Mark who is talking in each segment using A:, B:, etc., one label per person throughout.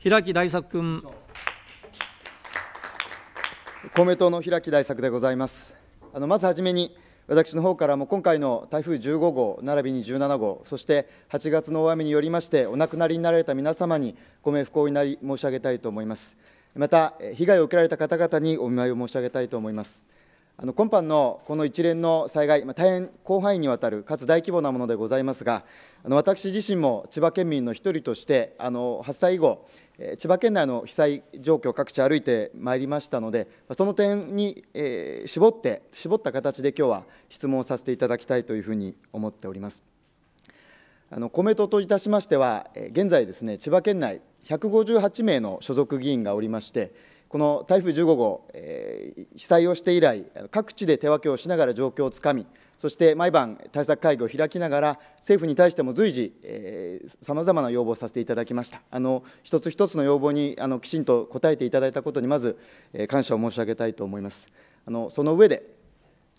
A: 平木大作君。公明党の平木大作でございます。あのまずはじめに、私の方からも今回の台風15号、並びに17号、そして8月の大雨によりまして、お亡くなりになられた皆様にご冥福をお祈り申し上げたいと思います。また、被害を受けられた方々にお見舞いを申し上げたいと思います。あの今般のこの一連の災害、まあ、大変広範囲にわたる、かつ大規模なものでございますが、あの私自身も千葉県民の一人として、あの発災以後、千葉県内の被災状況、各地歩いてまいりましたので、その点に、えー、絞って、絞った形で今日は質問させていただきたいというふうに思っております。あの公明党といたしましては、現在ですね、千葉県内158名の所属議員がおりまして、この台風15号、えー、被災をして以来、各地で手分けをしながら状況をつかみ、そして毎晩、対策会議を開きながら、政府に対しても随時、さまざまな要望をさせていただきました。あの一つ一つの要望にあのきちんと答えていただいたことに、まず、えー、感謝を申し上げたいと思います。あのその上で、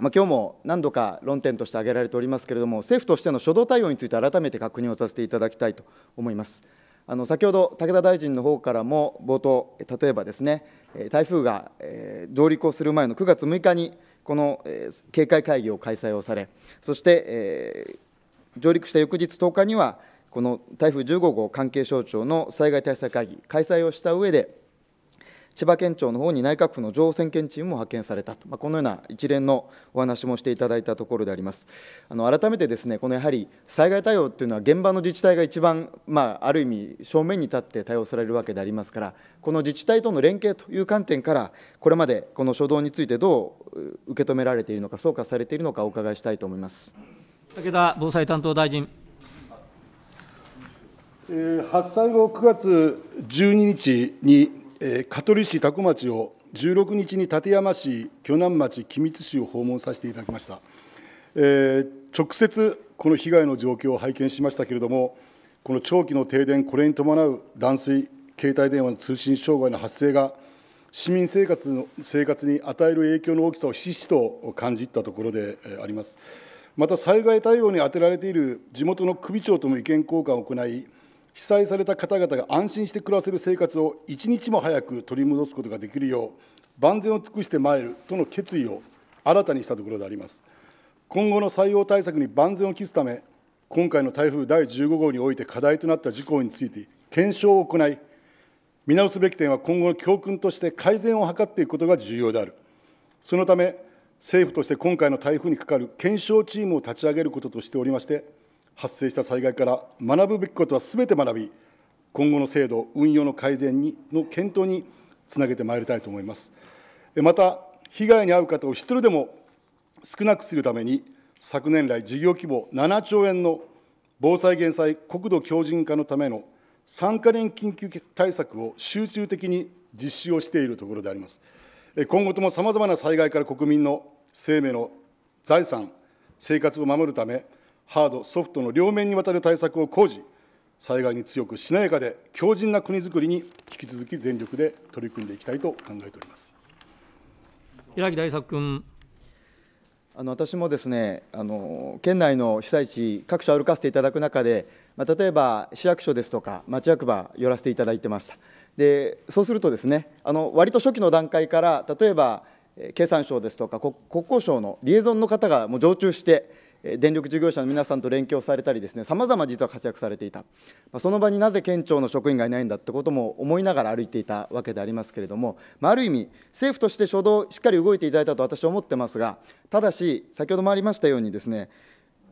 A: まあ、今日も何度か論点として挙げられておりますけれども、政府としての初動対応について改めて確認をさせていただきたいと思います。あの先ほど武田大臣の方からも冒頭、例えばですね、台風が上陸をする前の9月6日に、この警戒会議を開催をされ、そして上陸した翌日10日には、この台風15号関係省庁の災害対策会議、開催をした上で、千葉県庁の方に内閣府の報選県チームも派遣されたと、まあ、このような一連のお話もしていただいたところであります。あの改めてですね、このやはり災害対応というのは現場の自治体が一番、まあ、ある意味正面に立って対応されるわけでありますから、この自治体との連携という観点から、これまでこの初動についてどう受け止められているのか、総括されているのか、お伺いしたいと思います。
B: 武田防災担当大臣。
C: 発災後9月12日にえ香取市多古町を16日に館山市、鋸南町、君津市を訪問させていただきました、えー、直接この被害の状況を拝見しましたけれども、この長期の停電、これに伴う断水、携帯電話の通信障害の発生が、市民生活の生活に与える影響の大きさをひしひしと感じたところであります。また災害対応に充てられている地元の首長とも意見交換を行い被災された方々が安心して暮らせる生活を一日も早く取り戻すことができるよう万全を尽くしてまいるとの決意を新たにしたところであります今後の採用対策に万全を期すため今回の台風第15号において課題となった事項について検証を行い見直すべき点は今後の教訓として改善を図っていくことが重要であるそのため政府として今回の台風にかかる検証チームを立ち上げることとしておりまして発生した災害から学ぶべきことはすべて学び、今後の制度、運用の改善にの検討につなげてまいりたいと思います。また、被害に遭う方を一人でも少なくするために、昨年来、事業規模7兆円の防災・減災、国土強靭化のための3か年緊急対策を集中的に実施をしているところであります。今後ともさまざまな災害から国民の生命の財産、生活を守るため、ハード、ソフトの両面にわたる対策を講じ、災害に強くしなやかで強靭な国づくりに引き続き全力で取り組んでいきたいと考えております
B: 平木大作君。
A: あの私もですねあの県内の被災地、各所歩かせていただく中で、まあ、例えば市役所ですとか、町役場、寄らせていただいてました。でそうするとですねあの割と初期の段階から例えば経産省ですとか国交省のリエゾンの方がもう常駐して電力事業者の皆さんと連携をされたりですね、さまざま実は活躍されていた、その場になぜ県庁の職員がいないんだということも思いながら歩いていたわけでありますけれども、ある意味、政府として初動、しっかり動いていただいたと私は思ってますが、ただし、先ほどもありましたようにですね、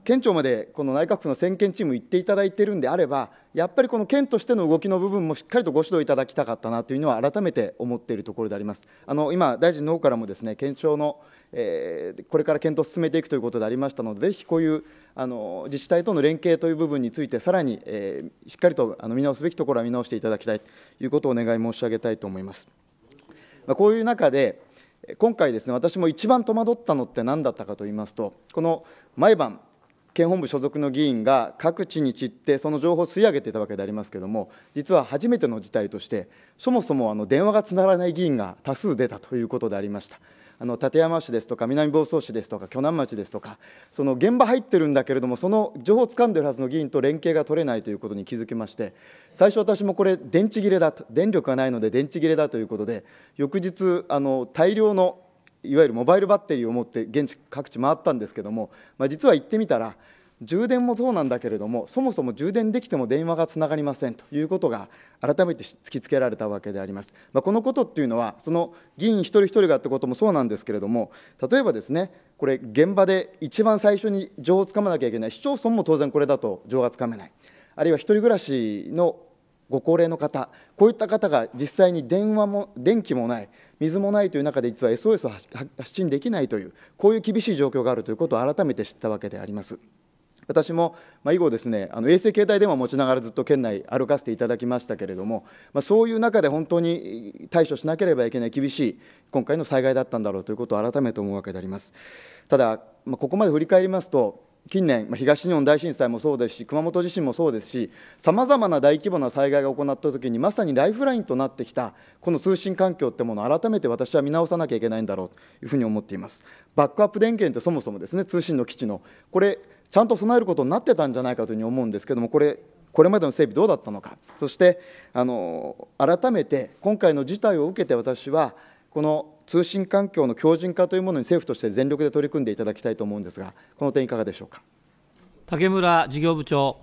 A: 県庁までこの内閣府の先見チーム行っていただいているんであれば、やっぱりこの県としての動きの部分もしっかりとご指導いただきたかったなというのは改めて思っているところであります。あの今大臣の方からもですね県庁の、えー、これから検討を進めていくということでありましたので、ぜひこういうあの自治体との連携という部分についてさらに、えー、しっかりとあの見直すべきところは見直していただきたいということをお願い申し上げたいと思います。まあ、こういう中で今回ですね私も一番戸惑ったのって何だったかと言いますと、この毎晩県本部所属の議員が各地に散ってその情報を吸い上げていたわけでありますけれども実は初めての事態としてそもそもあの電話がつながらない議員が多数出たということでありました。あの館山市ですとか南房総市ですとか鋸南町ですとかその現場入ってるんだけれどもその情報を掴んでるはずの議員と連携が取れないということに気づきまして最初私もこれ電池切れだと電力がないので電池切れだということで翌日あの大量のいわゆるモバイルバッテリーを持って現地各地回ったんですけども、まあ、実は行ってみたら充電もそうなんだけれどもそもそも充電できても電話がつながりませんということが改めて突きつけられたわけであります、まあ、このことっていうのはその議員一人一人がってこともそうなんですけれども例えばですねこれ現場で一番最初に情をつかまなきゃいけない市町村も当然これだと情がつかめないあるいは一人暮らしのご高齢の方こういった方が実際に電話も電気もない水もないという中で実は SOS を発信できないというこういう厳しい状況があるということを改めて知ったわけであります。私も、まあ、以後ですねあの衛星携帯電話を持ちながらずっと県内歩かせていただきましたけれども、まあ、そういう中で本当に対処しなければいけない厳しい今回の災害だったんだろうということを改めて思うわけであります。ただ、まあ、ここまで振り返りますと近年、東日本大震災もそうですし、熊本地震もそうですし、さまざまな大規模な災害が行ったときに、まさにライフラインとなってきた、この通信環境ってものを改めて私は見直さなきゃいけないんだろうというふうに思っています。バックアップ電源ってそもそもですね、通信の基地の、これ、ちゃんと備えることになってたんじゃないかというふうに思うんですけども、これ、これまでの整備どうだったのか、そしてあの改めて今回の事態を受けて私は、この通信環境の強靭化というものに政府として全力で取り組んでいただきたいと思うんですが、この点、いかがでしょうか
B: 竹村事業部長。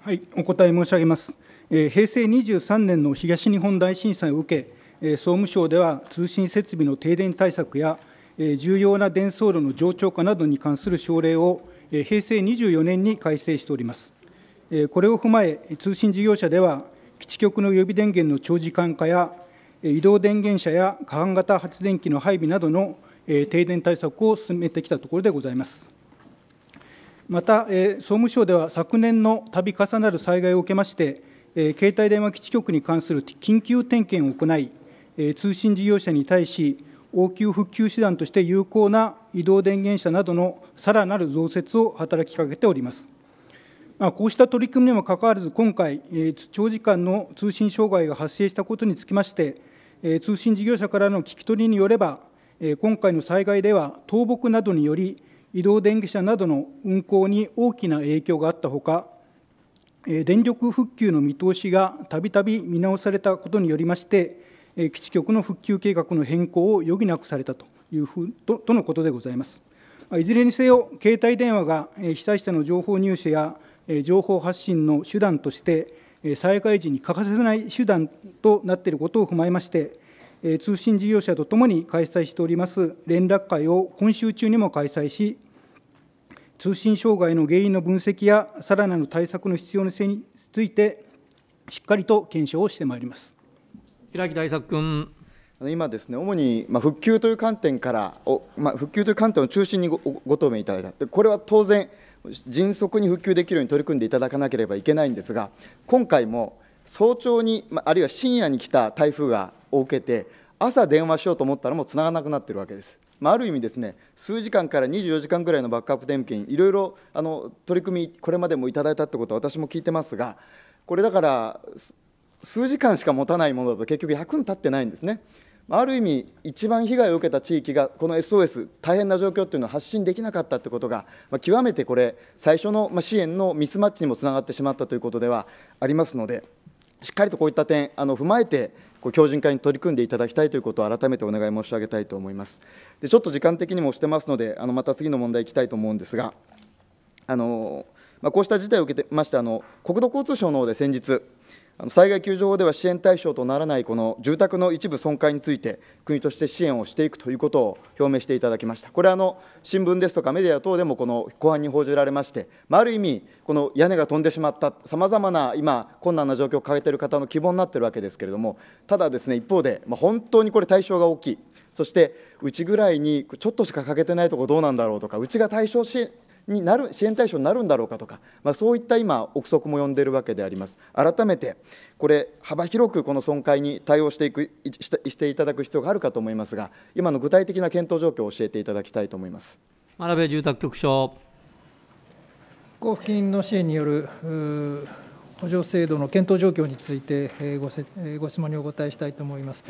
D: はい、お答え申し上げます。えー、平成23年の東日本大震災を受け、えー、総務省では通信設備の停電対策や、えー、重要な伝送路の冗長化などに関する省令を、えー、平成24年に改正しております。えー、これを踏まえ、通信事業者では、基地局の予備電源の長時間化や、移動電源車や過半型発電機の配備などの停電対策を進めてきたところでございます。また、総務省では昨年の度重なる災害を受けまして、携帯電話基地局に関する緊急点検を行い、通信事業者に対し、応急復旧手段として有効な移動電源車などのさらなる増設を働きかけております。まこうした取り組みにもかかわらず、今回、長時間の通信障害が発生したことにつきまして、通信事業者からの聞き取りによれば、今回の災害では倒木などにより、移動電気車などの運行に大きな影響があったほか、電力復旧の見通しがたびたび見直されたことによりまして、基地局の復旧計画の変更を余儀なくされたというふうととのことでございます。いずれにせよ、携帯電話が被災者の情報入手や情報発信の手段として、災害時に欠かせない手段となっていることを踏まえまして、通信事業者とともに開催しております連絡会を今週中にも開催し、通信障害の原因の分析やさらなる対策の必要性について、しっかりと検証をしてまいります。
A: 平木大作君。今ですね、主に復旧という観点から復旧という観点を中心にごご答弁いただいた、これは当然、迅速に復旧できるように取り組んでいただかなければいけないんですが、今回も早朝に、あるいは深夜に来た台風がを受けて、朝電話しようと思ったら、もうつながなくなっているわけです。まあ、ある意味ですね、数時間から24時間ぐらいのバックアップ点検、いろいろあの取り組み、これまでもいただいたということは私も聞いてますが、これだから、数時間しか持たないものだと結局役に立ってないんですね。ある意味一番被害を受けた地域がこの SOS 大変な状況っていうのを発信できなかったってことが、まあ、極めてこれ最初の支援のミスマッチにもつながってしまったということではありますのでしっかりとこういった点あの踏まえてこう強靭化に取り組んでいただきたいということを改めてお願い申し上げたいと思いますでちょっと時間的にもしてますのであのまた次の問題いきたいと思うんですがあの、まあ、こうした事態を受けてましてあの国土交通省の方で先日災害救助法では支援対象とならないこの住宅の一部損壊について、国として支援をしていくということを表明していただきました。これあの新聞ですとかメディア等でもこの後半に報じられまして、まあ、ある意味、この屋根が飛んでしまった、さまざまな今、困難な状況を抱えている方の希望になっているわけですけれども、ただですね、一方で、まあ、本当にこれ、対象が大きい、そしてうちぐらいにちょっとしか欠けてないところどうなんだろうとか、うちが対象しになる支援対象になるんだろうかとか、まあ、そういった今、憶測も呼んでいるわけであります。改めて、これ、幅広くこの損壊に対応していくしていただく必要があるかと思いますが、今の具体的な検討状況を教えていただきたいと思います
B: 真鍋住宅局長。
E: 交付金の支援による補助制度の検討状況についてご質問にお答えしたいと思います。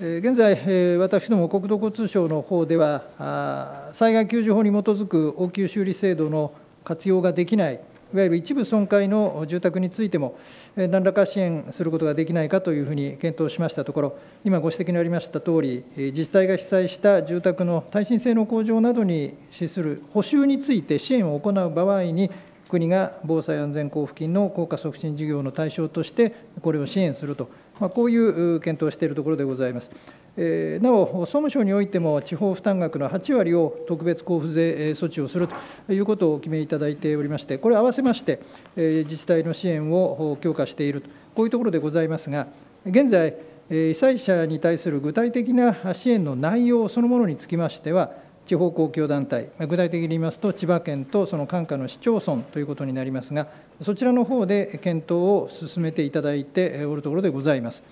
E: 現在、私ども国土交通省の方では、災害救助法に基づく応急修理制度の活用ができない、いわゆる一部損壊の住宅についても、何らか支援することができないかというふうに検討しましたところ、今ご指摘のありましたとおり、自治体が被災した住宅の耐震性の向上などに資する補修について支援を行う場合に、国が防災安全交付金の効果促進事業の対象として、これを支援すると。まこういう検討しているところでございます。なお、総務省においても、地方負担額の8割を特別交付税措置をするということをお決めいただいておりまして、これ、合わせまして、自治体の支援を強化していると、こういうところでございますが、現在、被災者に対する具体的な支援の内容そのものにつきましては、地方公共団体、具体的に言いますと、千葉県とその管下の市町村ということになりますが、そちらの方で検討を進めていただいておるところでございます。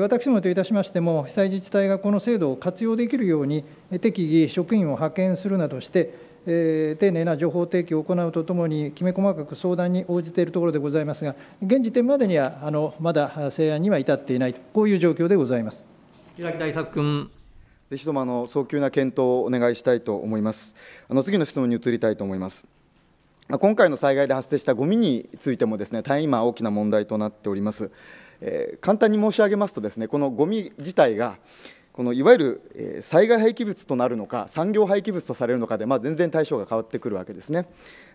E: 私どもといたしましても、被災自治体がこの制度を活用できるように、適宜職員を派遣するなどして、え丁寧な情報提供を行うとともに、きめ細かく相談に応じているところでございますが、現時点までにはあのまだ成案には至っていないと、こういう状況でございます。
B: 平木大作君。
A: ぜひともあの早急な検討をお願いしたいと思います。あの次の質問に移りたいと思います。今回の災害で発生したゴミについてもですね大変今大きな問題となっております。えー、簡単に申し上げますとですねこのゴミ自体がこのいわゆる災害廃棄物となるのか、産業廃棄物とされるのかで、まあ、全然対象が変わってくるわけですね。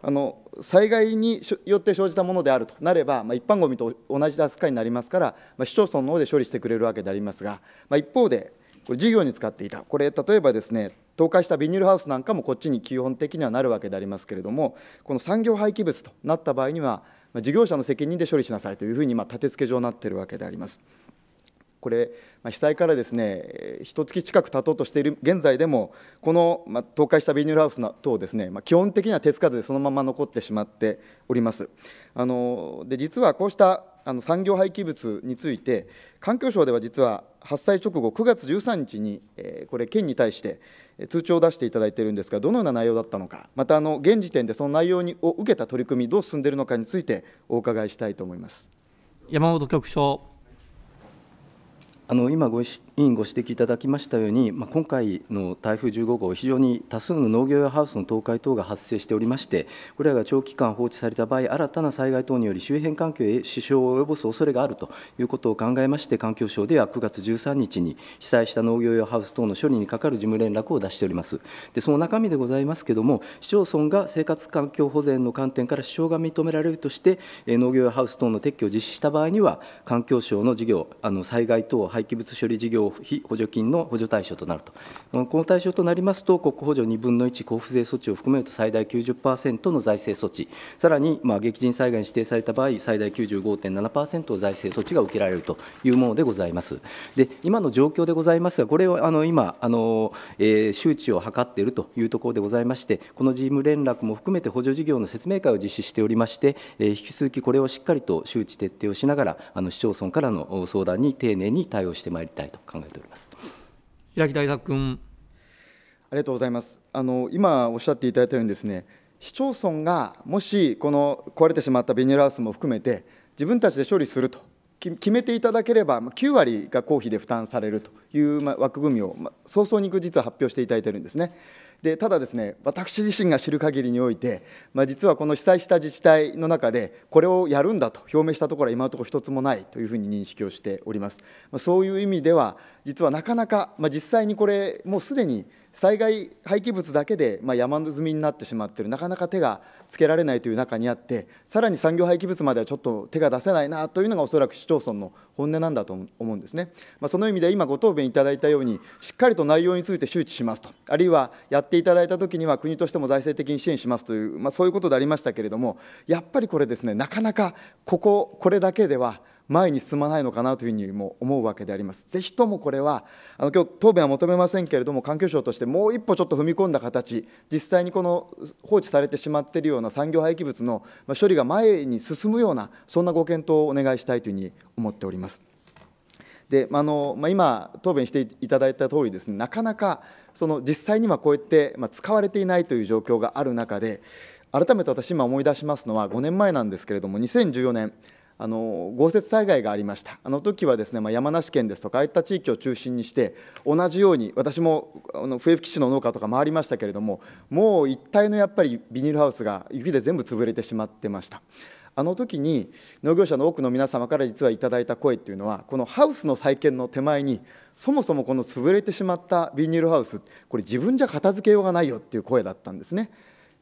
A: あの災害によって生じたものであるとなれば、まあ、一般ゴミと同じ扱いになりますから、まあ、市町村の方で処理してくれるわけでありますが、まあ、一方で、これ事業に使っていたこれ例えばですね倒壊したビニールハウスなんかもこっちに基本的にはなるわけでありますけれどもこの産業廃棄物となった場合には事業者の責任で処理しなさいというふうに立て付け上なっているわけであります。これ、ま被災からですね、一月近く経とうとしている現在でも、この、ま倒壊したビニールハウス等ですね、ま基本的には手つかずでそのまま残ってしまっております。あので実はこうしたあの産業廃棄物について、環境省では実は発災直後、9月13日に、えー、これ、県に対して通知を出していただいているんですが、どのような内容だったのか、またあの現時点でその内容にを受けた取り組み、どう進んでいるのかについて、お伺いした
F: いと思います山本局長。あの今ご、委員ご指摘いただきましたように、まあ、今回の台風15号、非常に多数の農業用ハウスの倒壊等が発生しておりまして、これらが長期間放置された場合、新たな災害等により周辺環境へ支障を及ぼす恐れがあるということを考えまして、環境省では9月13日に被災した農業用ハウス等の処理に係る事務連絡を出しております。でその中身でございますけれども、市町村が生活環境保全の観点から支障が認められるとして、農業用ハウス等の撤去を実施した場合には、環境省の事業、あの災害等を配廃棄物処理事業費補助金の補助対象となると、この対象となりますと、国庫補助2分の1交付税措置を含めると最大90%の財政措置、さらに、まあ、激甚災害に指定された場合、最大95.7%を財政措置が受けられるというものでございます。で今の状況でございますが、これはあの今あの、えー、周知を図っているというところでございまして、この事務連絡も含めて補助事業の説明会を実施しておりまして、えー、引き続きこれをしっかりと周知徹底をしながら、あの市町村からの相談に丁寧に対応対応してまいりたいと考えております
B: 平木大作君。
A: ありがとうござ
F: います。あの今おっしゃっていただいたようにですね、
A: 市町村がもしこの壊れてしまったビニールハウスも含めて自分たちで処理すると決めていただければ9割が公費で負担されるという枠組みを早々に実は発表していただいているんですね。でただですね私自身が知る限りにおいて、まあ、実はこの被災した自治体の中でこれをやるんだと表明したところは今のところ一つもないというふうに認識をしております、まあ、そういう意味では実はなかなか、まあ、実際にこれもうすでに災害廃棄物だけで、まあ、山積みになってしまっているなかなか手がつけられないという中にあってさらに産業廃棄物まではちょっと手が出せないなというのがおそらく市町村の本音なんだと思うんですね、まあ、その意味で今ご答弁いただいたようにしっかりと内容について周知しますとあるいはやっていただいた時には国としても財政的に支援しますという、まあ、そういうことでありましたけれどもやっぱりこれですねなかなかこここれだけでは前に進まないのかなというふうにも思うわけであります。ぜひともこれはあの今日答弁は求めませんけれども環境省としてもう一歩ちょっと踏み込んだ形実際にこの放置されてしまっているような産業廃棄物の処理が前に進むようなそんなご検討をお願いしたいというふうに思っております。であのまあ、今、答弁していただいた通りですね、なかなかその実際にはこうやって、まあ、使われていないという状況がある中で、改めて私、今思い出しますのは、5年前なんですけれども、2014年、あの豪雪災害がありましたあの時はですね、まあ、山梨県ですとかああいった地域を中心にして同じように私もあの笛吹市の農家とか回りましたけれどももう一帯のやっぱりビニールハウスが雪で全部潰れてしまってました。あの時に農業者の多くの皆様から実はいただいた声っていうのはこのハウスの再建の手前にそもそもこの潰れてしまったビニールハウスこれ自分じゃ片付けようがないよっていう声だったんですね。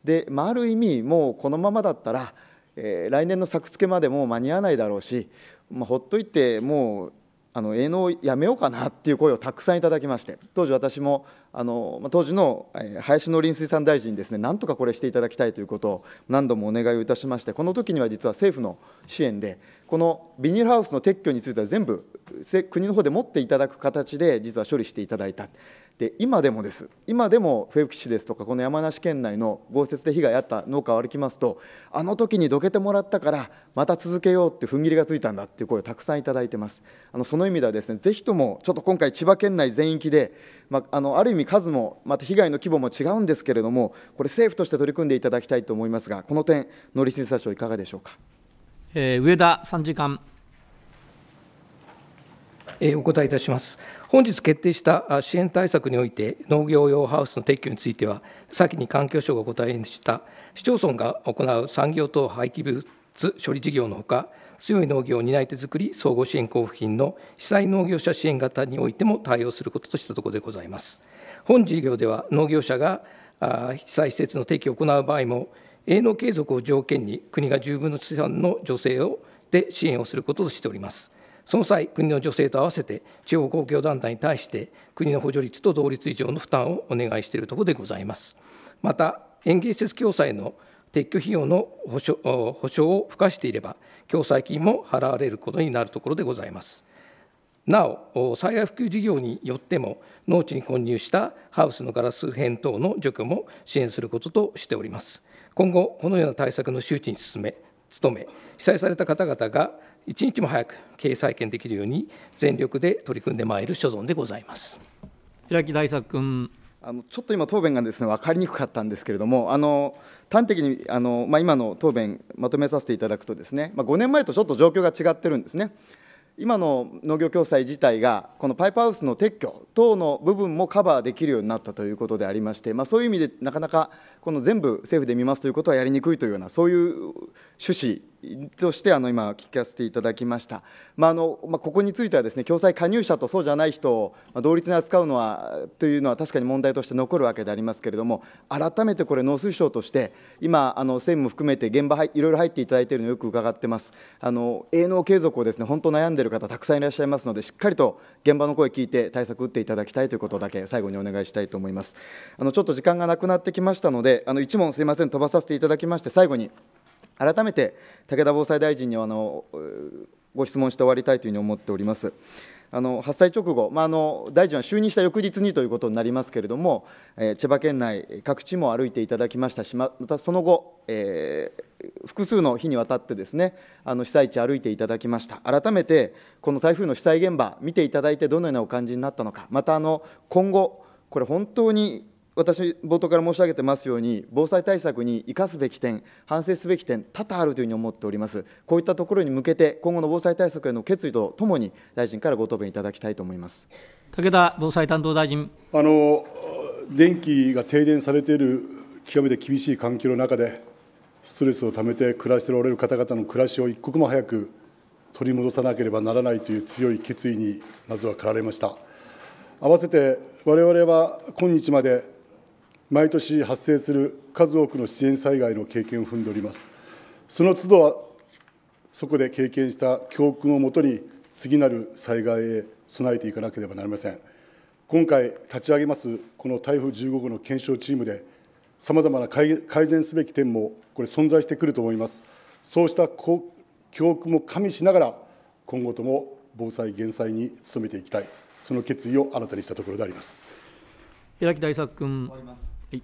A: で、まあ、ある意味もうこのままだったらえー、来年の作付けまでも間に合わないだろうし、まあ、ほっといてもうあの営農やめようかなっていう声をたくさんいただきまして当時私もあの当時の林農林水産大臣にです、ね、なんとかこれしていただきたいということを何度もお願いをいたしまして、この時には実は政府の支援で、このビニールハウスの撤去については全部、国の方で持っていただく形で、実は処理していただいた、で今でもです、今でも笛吹市ですとか、この山梨県内の豪雪で被害あった農家を歩きますと、あの時にどけてもらったから、また続けようって踏ん切りがついたんだっていう声をたくさんいただいてます。あのその意味ではです、ね、ぜひともちょっと今回、千葉県内全域で、まあ、あのある意味み数も、また被害の規模も違うんですけれども、これ、政府として取り組んでいただきたいと思いますが、この点、農林水産省、いかがでしょうか、
G: えー、上田参事官。お答えいたします。本日決定した支援対策において、農業用ハウスの撤去については、先に環境省がお答えにした市町村が行う産業等廃棄物処理事業のほか、強い農業を担い手づくり総合支援交付金の被災農業者支援型においても対応することとしたところでございます。本事業では農業者が被災施設の提供を行う場合も、営農継続を条件に、国が十分の資産の助成をで支援をすることとしております。その際、国の助成と合わせて、地方公共団体に対して、国の補助率と同率以上の負担をお願いしているところでございます。また、園芸施設共済の撤去費用の保証を付加していれば、共済金も払われることになるところでございます。なお災害復旧事業によっても農地に混入したハウスのガラス片等の除去も支援することとしております今後このような対策の周知に進め努め被災された方々が一日も早く経営再建できるように全力で取り組んでまいる所存でございます平木大作
A: 君あのちょっと今、答弁がですね分かりにくかったんですけれども、あの端的にあの、まあ、今の答弁、まとめさせていただくと、ですね、まあ、5年前とちょっと状況が違ってるんですね。今の農業共済自体が、このパイプハウスの撤去等の部分もカバーできるようになったということでありまして、まあ、そういう意味でなかなかこの全部政府で見ますということはやりにくいというような、そういう趣旨としてあの今、聞かせていただきました。まあのまあ、ここについてはです、ね、共済加入者とそうじゃない人を同率に扱うのはというのは、確かに問題として残るわけでありますけれども、改めてこれ、農水省として、今、あの政務も含めて現場、いろいろ入っていただいているのをよく伺ってます。あの営農継続をです、ね、本当悩んでる方たくさんいらっしゃいますのでしっかりと現場の声聞いて対策打っていただきたいということだけ最後にお願いしたいと思いますあのちょっと時間がなくなってきましたのであの1問すいません飛ばさせていただきまして最後に改めて武田防災大臣にあのご質問して終わりたいというふうに思っております。あの発災直後、まあ、あの大臣は就任した翌日にということになりますけれども、えー、千葉県内各地も歩いていただきましたしまたその後、えー、複数の日にわたってですねあの被災地歩いていただきました改めてこの台風の被災現場見ていただいてどのようなお感じになったのかまたあの今後これ本当に私、冒頭から申し上げてますように、防災対策に生かすべき点、反省すべき点、多々あるというふうに思っております。こういったところに向けて、今後の防災対策への決意
C: とともに、大臣からご答弁いただきたいと思います
B: 武田防災担当大臣。
C: あの電気が停電されている極めて厳しい環境の中で、ストレスをためて暮らしておられる方々の暮らしを一刻も早く取り戻さなければならないという強い決意にまずは駆られました。合わせて我々は今日まで毎年発生する数多くの自然災害の経験を踏んでおりますその都度はそこで経験した教訓をもとに次なる災害へ備えていかなければなりません今回立ち上げますこの台風15号の検証チームでさまざまな改善すべき点もこれ存在してくると思いますそうした教訓も加味しながら今後とも防災減災に努めていきたいその決意を新たにしたところであります
B: 平木大作君はい